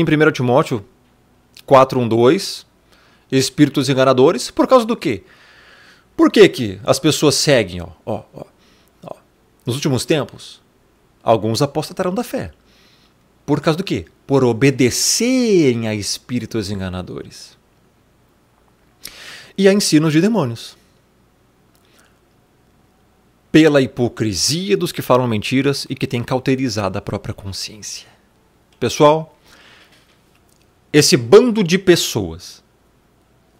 em 1 Timóteo 4:12, espíritos enganadores, por causa do quê? Por que, que as pessoas seguem? Ó, ó, ó, ó, Nos últimos tempos, alguns apostatarão da fé. Por causa do quê? Por obedecerem a espíritos enganadores e a ensinos de demônios. Pela hipocrisia dos que falam mentiras e que têm cauterizado a própria consciência. Pessoal, esse bando de pessoas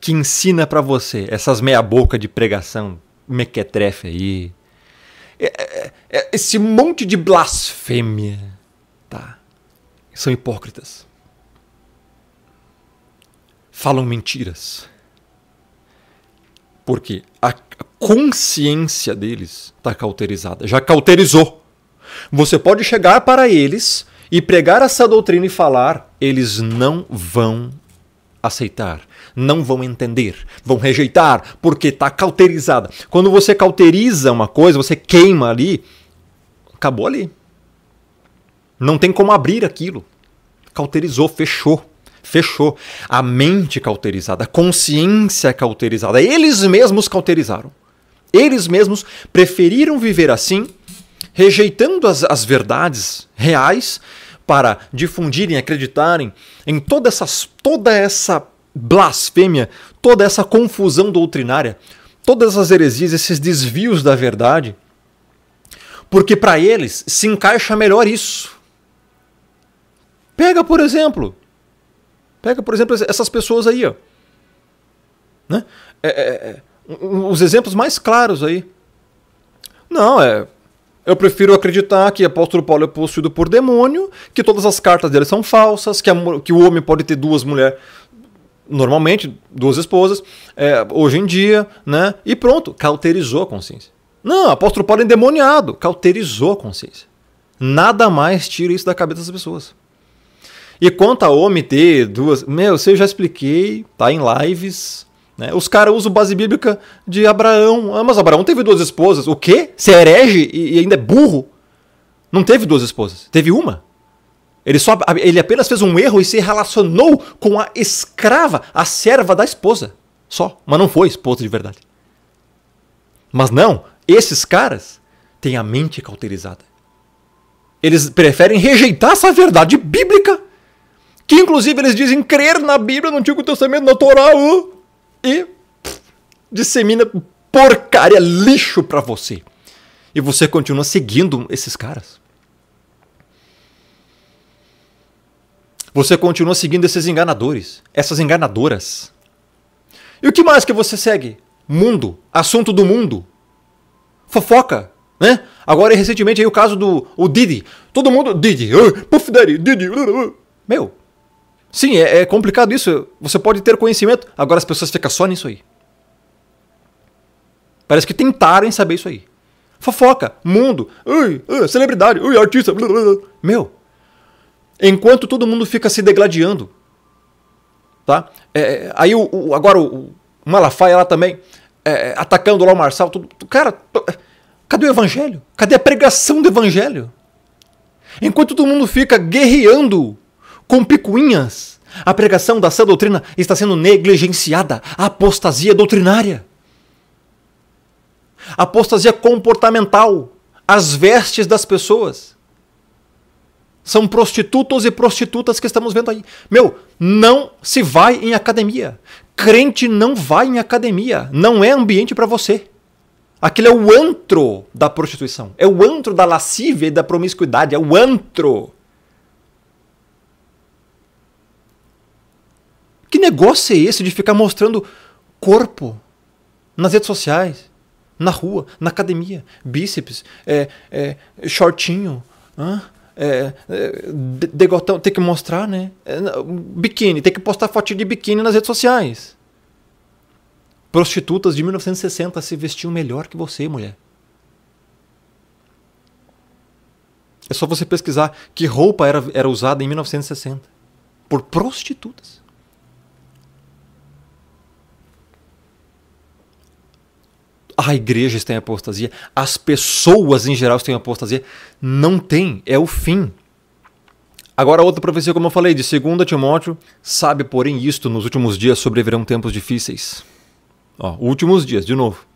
que ensina para você essas meia boca de pregação mequetrefe aí, é, é, é, esse monte de blasfêmia, tá? São hipócritas. Falam mentiras. Porque a consciência deles está cauterizada, já cauterizou. Você pode chegar para eles e pregar essa doutrina e falar, eles não vão aceitar, não vão entender, vão rejeitar, porque está cauterizada. Quando você cauteriza uma coisa, você queima ali, acabou ali. Não tem como abrir aquilo. Cauterizou, fechou. Fechou. A mente cauterizada, a consciência cauterizada, eles mesmos cauterizaram. Eles mesmos preferiram viver assim rejeitando as, as verdades reais para difundirem, acreditarem em toda, essas, toda essa blasfêmia, toda essa confusão doutrinária, todas as heresias, esses desvios da verdade, porque para eles se encaixa melhor isso. Pega, por exemplo, pega, por exemplo, essas pessoas aí, ó. Né? É, é, é os exemplos mais claros aí. Não, é eu prefiro acreditar que apóstolo Paulo é possuído por demônio, que todas as cartas dele são falsas, que, a, que o homem pode ter duas mulheres, normalmente, duas esposas, é, hoje em dia, né? E pronto, cauterizou a consciência. Não, apóstolo Paulo é endemoniado, cauterizou a consciência. Nada mais tira isso da cabeça das pessoas. E quanto a homem ter duas. Meu, você eu já expliquei, tá em lives, né? Os caras usam base bíblica de Abraão. Ah, mas Abraão teve duas esposas. O quê? Você é herege e ainda é burro? Não teve duas esposas, teve uma. Ele, só, ele apenas fez um erro e se relacionou com a escrava, a serva da esposa. Só. Mas não foi esposa de verdade. Mas não, esses caras têm a mente cauterizada. Eles preferem rejeitar essa verdade bíblica. Que inclusive eles dizem crer na Bíblia, no Antigo Testamento, na Torá. Uh e pff, dissemina porcaria, lixo para você. E você continua seguindo esses caras. Você continua seguindo esses enganadores, essas enganadoras. E o que mais que você segue? Mundo, assunto do mundo. Fofoca, né? Agora recentemente aí o caso do o Didi. Todo mundo Didi, uh, Puff Daddy, Didi. Uh, uh. uh. Meu, Sim, é, é complicado isso. Você pode ter conhecimento, agora as pessoas ficam só nisso aí. Parece que tentaram saber isso aí. Fofoca, mundo, ui, ui, celebridade, ui, artista. Blá, blá, blá. Meu, enquanto todo mundo fica se degladiando, tá? É, é aí o, o, agora o, o Malafaia lá também é, é atacando lá o Marçal, tudo, cara, é, cadê o evangelho? Cadê a pregação do evangelho? Enquanto todo mundo fica guerreando com picuinhas. A pregação da sã doutrina está sendo negligenciada. A apostasia doutrinária. A apostasia comportamental. As vestes das pessoas. São prostitutos e prostitutas que estamos vendo aí. Meu, não se vai em academia. Crente não vai em academia. Não é ambiente para você. Aquilo é o antro da prostituição. É o antro da lascívia e da promiscuidade. É o antro. Que negócio é esse de ficar mostrando corpo nas redes sociais, na rua, na academia, bíceps, é, é, shortinho, É, é degotão, tem que mostrar, né? É, biquíni, tem que postar fotinho de biquíni nas redes sociais. Prostitutas de 1960 se vestiam melhor que você, mulher. É só você pesquisar que roupa era, era usada em 1960 por prostitutas. igreja igrejas têm apostasia, as pessoas em geral têm apostasia. Não tem, é o fim. Agora, outra profecia, como eu falei, de 2 Timóteo, sabe, porém, isto, nos últimos dias sobrevirão tempos difíceis. Ó, últimos dias, de novo.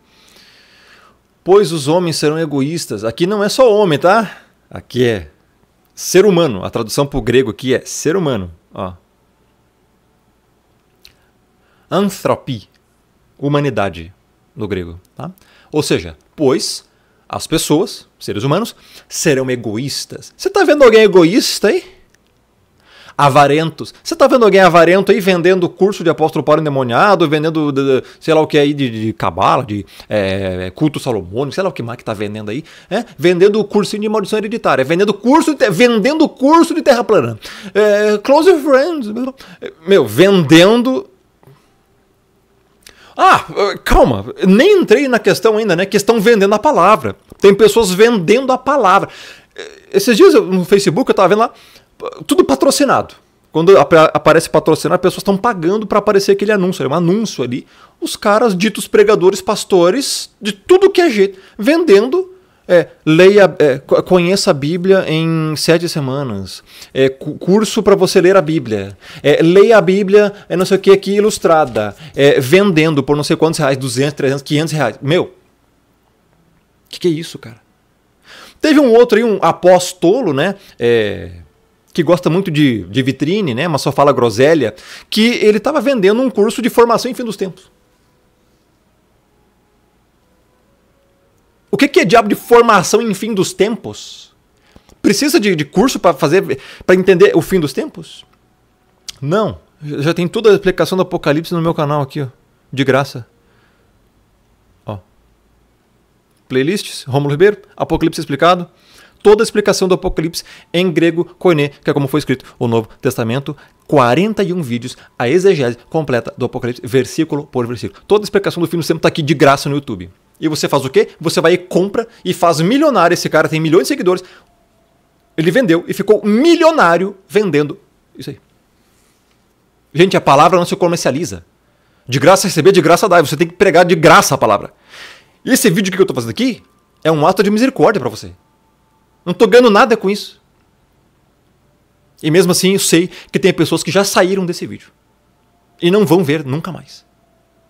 Pois os homens serão egoístas. Aqui não é só homem, tá? Aqui é ser humano. A tradução para o grego aqui é ser humano. Ó. anthropi, humanidade no grego. Tá? Ou seja, pois as pessoas, seres humanos, serão egoístas. Você está vendo alguém egoísta aí? Avarentos. Você está vendo alguém avarento aí vendendo curso de apóstolo Paulo endemoniado, vendendo de, de, sei lá o que aí de cabala, de, de é, culto salomônico, sei lá o que mais que tá vendendo aí, é? vendendo cursinho de maldição hereditária, vendendo curso de, vendendo curso de terra plana. É, close friends, meu, vendendo ah, calma, nem entrei na questão ainda, né? Que estão vendendo a palavra. Tem pessoas vendendo a palavra. Eh, esses dias no Facebook eu estava vendo lá, tudo patrocinado. Quando ap aparece patrocinar, pessoas estão pagando para aparecer aquele anúncio, é um anúncio ali. Os caras, ditos pregadores, pastores, de tudo que é jeito, vendendo é, leia, é, conheça a Bíblia em sete semanas. É, curso para você ler a Bíblia. É, leia a Bíblia, é não sei o que, aqui ilustrada. É, vendendo por não sei quantos reais, 200, 300, 500 reais. Meu, o que, que é isso, cara? Teve um outro aí, um apóstolo, né? É, que gosta muito de, de vitrine, né? Mas só fala groselha. Que ele estava vendendo um curso de formação em fim dos tempos. O que, que é diabo de formação em fim dos tempos? Precisa de, de curso para fazer para entender o fim dos tempos? Não. Já tem toda a explicação do Apocalipse no meu canal aqui, ó. De graça. Ó. Playlists, Romulo Ribeiro, Apocalipse explicado. Toda a explicação do Apocalipse em grego koiné, que é como foi escrito o Novo Testamento. 41 vídeos, a exegese completa do Apocalipse, versículo por versículo. Toda a explicação do fim do tempo está aqui de graça no YouTube. E você faz o quê? Você vai e compra e faz milionário. Esse cara tem milhões de seguidores. Ele vendeu e ficou milionário vendendo isso aí. Gente, a palavra não se comercializa. De graça receber, de graça dar. Você tem que pregar de graça a palavra. esse vídeo que eu estou fazendo aqui é um ato de misericórdia para você. Não estou ganhando nada com isso. E mesmo assim, eu sei que tem pessoas que já saíram desse vídeo e não vão ver nunca mais.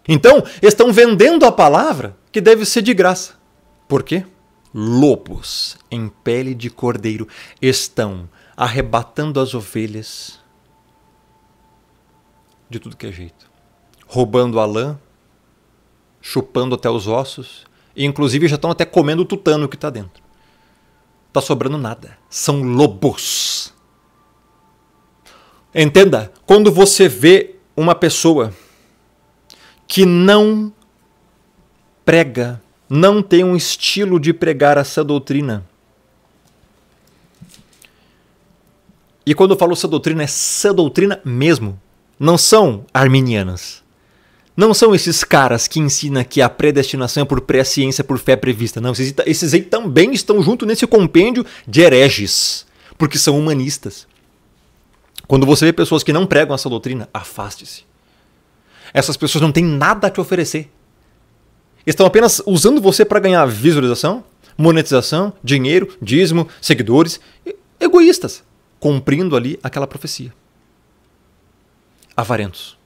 Então, estão vendendo a palavra que deve ser de graça. Por quê? Lobos em pele de cordeiro estão arrebatando as ovelhas de tudo que é jeito, roubando a lã, chupando até os ossos, e inclusive já estão até comendo o tutano que está dentro. Tá sobrando nada. São lobos. Entenda, quando você vê uma pessoa que não prega, não tem um estilo de pregar essa doutrina. E quando eu falo essa doutrina, é essa doutrina mesmo. Não são arminianas. Não são esses caras que ensinam que a predestinação é por presciência, é por fé prevista. Não, esses, esses aí também estão junto nesse compêndio de hereges, porque são humanistas. Quando você vê pessoas que não pregam essa doutrina, afaste-se. Essas pessoas não têm nada a te oferecer. Estão apenas usando você para ganhar visualização, monetização, dinheiro, dízimo, seguidores, egoístas, cumprindo ali aquela profecia. Avarentos.